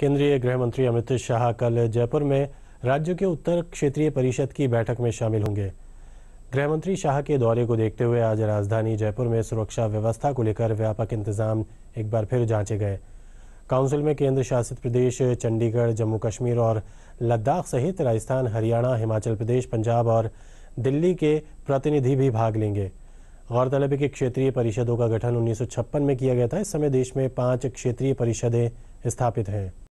केंद्रीय गृह मंत्री अमित शाह कल जयपुर में राज्य के उत्तर क्षेत्रीय परिषद की बैठक में शामिल होंगे गृह मंत्री शाह के दौरे को देखते हुए आज राजधानी जयपुर में सुरक्षा व्यवस्था को लेकर व्यापक इंतजाम एक बार फिर जांचे गए काउंसिल में केंद्र शासित प्रदेश चंडीगढ़ जम्मू कश्मीर और लद्दाख सहित राजस्थान हरियाणा हिमाचल प्रदेश पंजाब और दिल्ली के प्रतिनिधि भी भाग लेंगे गौरतलब है कि क्षेत्रीय परिषदों का गठन उन्नीस में किया गया था इस समय देश में पांच क्षेत्रीय परिषदें स्थापित हैं